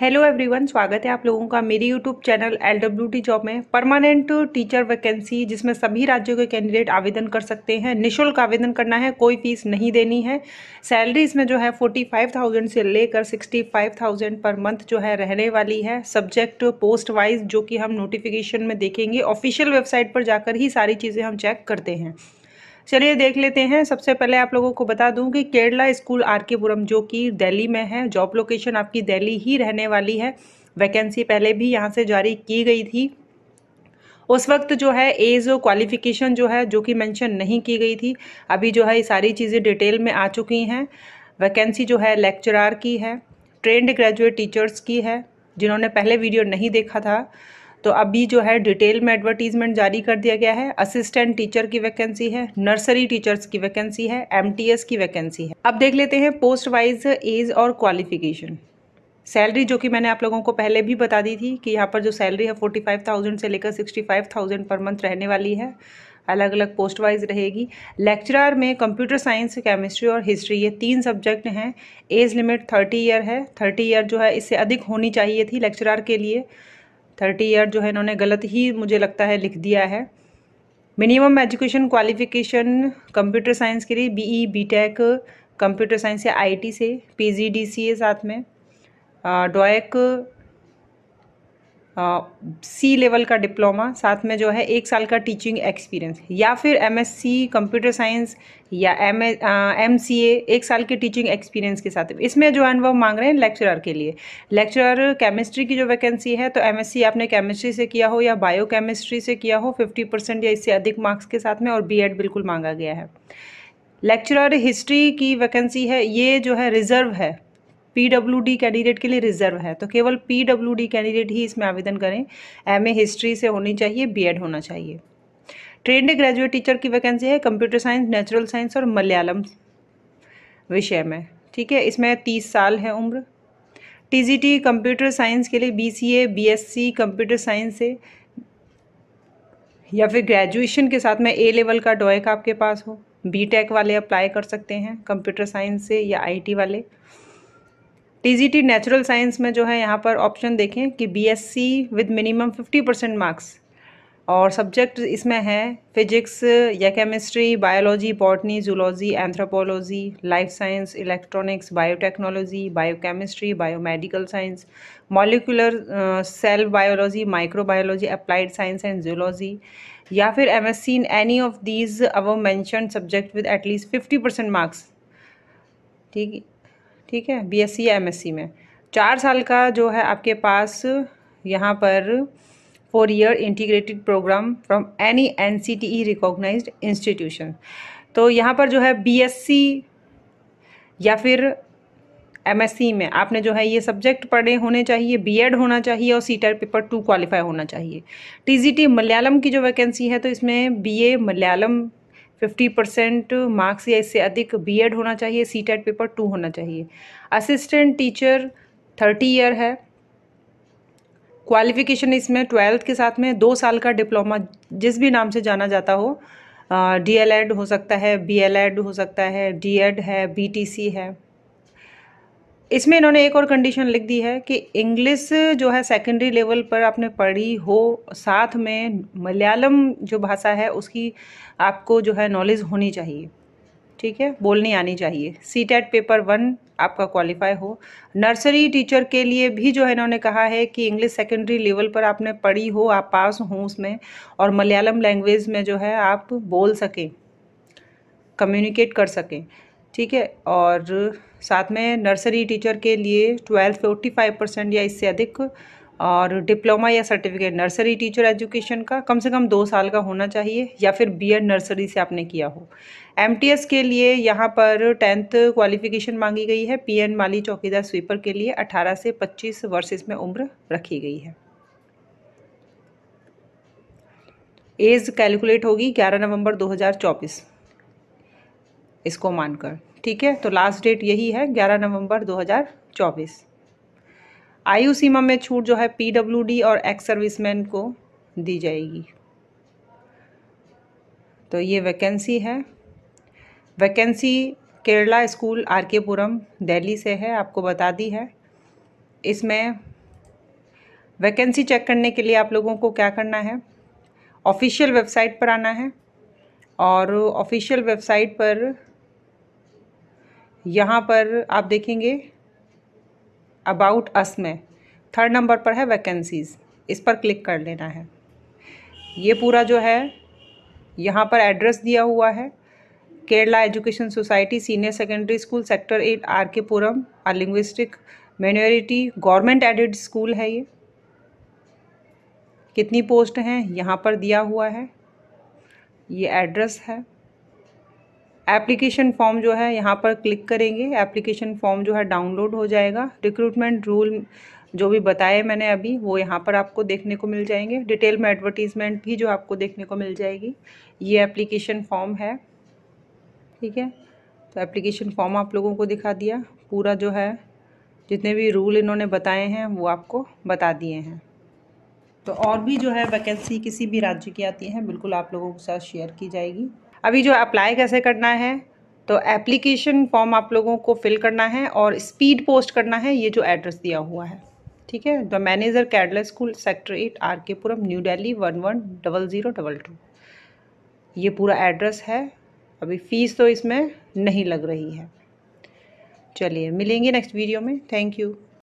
hello everyone स्वागत है आप लोगों का मेरे YouTube channel L W T job में परमानेंट टीचर वैकेंसी जिसमें सभी राज्यों के कैंडिडेट आवेदन कर सकते हैं निशुल्क आवेदन करना है कोई फीस नहीं देनी है सैलरी इसमें जो है फोर्टी फाइव थाउजेंड से लेकर sixty five thousand per month जो है रहने वाली है सब्जेक्ट पोस्ट वाइज जो कि हम नोटिफिकेशन में देखेंगे ऑफिशियल वेबसाइट पर जाकर ही सारी चीज़ें हम चेक करते हैं चलिए देख लेते हैं सबसे पहले आप लोगों को बता दूं कि केरला स्कूल आर के पुरम जो कि दिल्ली में है जॉब लोकेशन आपकी दिल्ली ही रहने वाली है वैकेंसी पहले भी यहाँ से जारी की गई थी उस वक्त जो है एज क्वालिफिकेशन जो है जो कि मेंशन नहीं की गई थी अभी जो है ये सारी चीज़ें डिटेल में आ चुकी हैं वैकेंसी जो है लेक्चरार की है ट्रेंड ग्रेजुएट टीचर्स की है जिन्होंने पहले वीडियो नहीं देखा था तो अभी जो है डिटेल में एडवर्टीज़मेंट जारी कर दिया गया है असिस्टेंट टीचर की वैकेंसी है नर्सरी टीचर्स की वैकेंसी है एम की वैकेंसी है अब देख लेते हैं पोस्ट वाइज एज और क्वालिफिकेशन सैलरी जो कि मैंने आप लोगों को पहले भी बता दी थी कि यहाँ पर जो सैलरी है फोर्टी फाइव थाउजेंड से लेकर sixty five thousand per month रहने वाली है अलग अलग पोस्ट वाइज रहेगी लेक्चरर में कंप्यूटर साइंस केमिस्ट्री और हिस्ट्री ये तीन सब्जेक्ट हैं एज लिमिट थर्टी ईयर है थर्टी ईयर जो है इससे अधिक होनी चाहिए थी लेक्चरर के लिए थर्टी ईयर जो है इन्होंने गलत ही मुझे लगता है लिख दिया है minimum education qualification computer science के लिए बीई बीटेक कंप्यूटर साइंस या आईटी से पीजीडीसीए साथ में डॉयक सी लेवल का डिप्लोमा साथ में जो है एक साल का टीचिंग एक्सपीरियंस या फिर एमएससी कंप्यूटर साइंस या एम एम सी ए एक साल के टीचिंग एक्सपीरियंस के साथ इसमें जो है मांग रहे हैं लेक्चरर के लिए लेक्चरर केमिस्ट्री की जो वैकेंसी है तो एमएससी आपने केमिस्ट्री से किया हो या बायो केमिस्ट्री से किया हो फिफ्टी परसेंट या इससे अधिक मार्क्स के साथ में और बी एड बिल्कुल मांगा गया है लेक्चरर हिस्ट्री की वैकेंसी है ये जो है रिजर्व है पीडब्ल्यूडी कैंडिडेट के लिए रिजर्व है तो केवल पीडब्ल्यूडी कैंडिडेट ही इसमें आवेदन करें एमए हिस्ट्री से होनी चाहिए बीएड होना चाहिए ट्रेंड ग्रेजुएट टीचर की वैकेंसी है कंप्यूटर साइंस नेचुरल साइंस और मलयालम विषय में ठीक है इसमें तीस साल है उम्र टी कंप्यूटर साइंस के लिए एस सी कंप्यूटर साइंस से या फिर ग्रेजुएशन के साथ में ए लेवल का डॉयक आपके पास हो बीटेक वाले अप्लाई कर सकते हैं कंप्यूटर साइंस से या आईटी वाले टीजीटी नेचुरल साइंस में जो है यहाँ पर ऑप्शन देखें कि BSc with minimum fifty percent marks और सब्जेक्ट इसमें हैं फिजिक्स या chemistry biology botany zoology anthropology life science electronics biotechnology biochemistry biomedical science molecular cell biology microbiology applied science and zoology या फिर M S C in any of these above mention subject with at least fifty percent marks ठीक ठीक है BSc या MSc में चार साल का जो है आपके पास यहाँ पर four year integrated programme from any N C T E recognize institution तो यहाँ पर जो है बी एस सी या फिर एम एस सी में आपने जो है ये सब्जेक्ट पढ़े होने चाहिए बी एड होना चाहिए और सी पेपर टू क्वालिफाई होना चाहिए टी जी टी मलयालम की जो वैकेंसी है तो इसमें B A Malayalam fifty percent marks या इससे अधिक एड होना चाहिए सी टेट पेपर टू होना चाहिए असिस्टेंट टीचर थर्टी ईयर है क्वालिफिकेशन इसमें ट्वेल्थ के साथ में दो साल का डिप्लोमा जिस भी नाम से जाना जाता हो डी एल एड हो सकता है बी एल एड हो सकता है डी एड है बी टी सी है इसमें इन्होंने एक और कंडीशन लिख दी है कि इंग्लिश जो है सेकेंडरी लेवल पर आपने पढ़ी हो साथ में मलयालम जो भाषा है उसकी आपको जो है नॉलेज होनी चाहिए ठीक है बोलनी आनी चाहिए सी टेट पेपर वन आपका क्वालिफाई हो नर्सरी टीचर के लिए भी जो है इन्होंने कहा है कि इंग्लिश सेकेंडरी लेवल पर आपने पढ़ी हो आप पास हों उसमें और मलयालम लैंग्वेज में जो है आप बोल सकें कम्युनिकेट कर सकें ठीक है और साथ में नर्सरी टीचर के लिए ट्वेल्थ फोर्टी फाइव परसेंट या इससे अधिक और डिप्लोमा या सर्टिफिकेट नर्सरी टीचर एजुकेशन का कम से कम दो साल का होना चाहिए या फिर बीएड नर्सरी से आपने किया हो एमटीएस के लिए यहाँ पर टेंथ क्वालिफिकेशन मांगी गई है पीएन माली चौकीदार स्वीपर के लिए 18 से 25 वर्ष इसमें उम्र रखी गई है एज कैलकुलेट होगी 11 नवंबर 2024 इसको मानकर ठीक है तो लास्ट डेट यही है 11 नवंबर 2024 आयु सीमा में छूट जो है पीडब्ल्यूडी और एक्स सर्विसमैन को दी जाएगी तो ये वैकेंसी है vacancy Kerala school are K पुरम दिल्ली से है आपको बता दी है इसमें वैकेंसी चेक करने के लिए आप लोगों को क्या करना है ऑफिशियल वेबसाइट पर आना है और ऑफिशियल वेबसाइट पर यहाँ पर आप देखेंगे अबाउट अस में थर्ड नंबर पर है वैकेंसीज़ इस पर क्लिक कर लेना है ये पूरा जो है यहाँ पर एड्रेस दिया हुआ है Kerala education society senior secondary school sector eight R K Puram or linguistic minority government aided school है ये कितनी पोस्ट हैं यहाँ पर दिया हुआ है ये एड्रेस है एप्लीकेशन फॉर्म जो है यहाँ पर क्लिक करेंगे एप्लीकेशन फॉर्म जो है डाउनलोड हो जाएगा रिक्रूटमेंट रूल जो भी बताए मैंने अभी वो यहाँ पर आपको देखने को मिल जाएंगे डिटेल में एडवर्टीज़मेंट भी जो आपको देखने को मिल जाएगी ये एप्लीकेशन फॉर्म है ठीक है तो एप्लीकेशन फॉर्म आप लोगों को दिखा दिया पूरा जो है जितने भी रूल इन्होंने बताए हैं वो आपको बता दिए हैं तो और भी जो है वैकेंसी किसी भी राज्य की आती है बिल्कुल आप लोगों के साथ शेयर की जाएगी अभी जो अप्लाई कैसे करना है तो एप्लीकेशन फॉर्म आप लोगों को फिल करना है और स्पीड पोस्ट करना है ये जो एड्रेस दिया हुआ है ठीक है द मैनेजर कैडला school sector eight R K Puram New Delhi one one double zero double two ये पूरा एड्रेस है अभी फ़ीस तो इसमें नहीं लग रही है चलिए मिलेंगे नेक्स्ट वीडियो में थैंक यू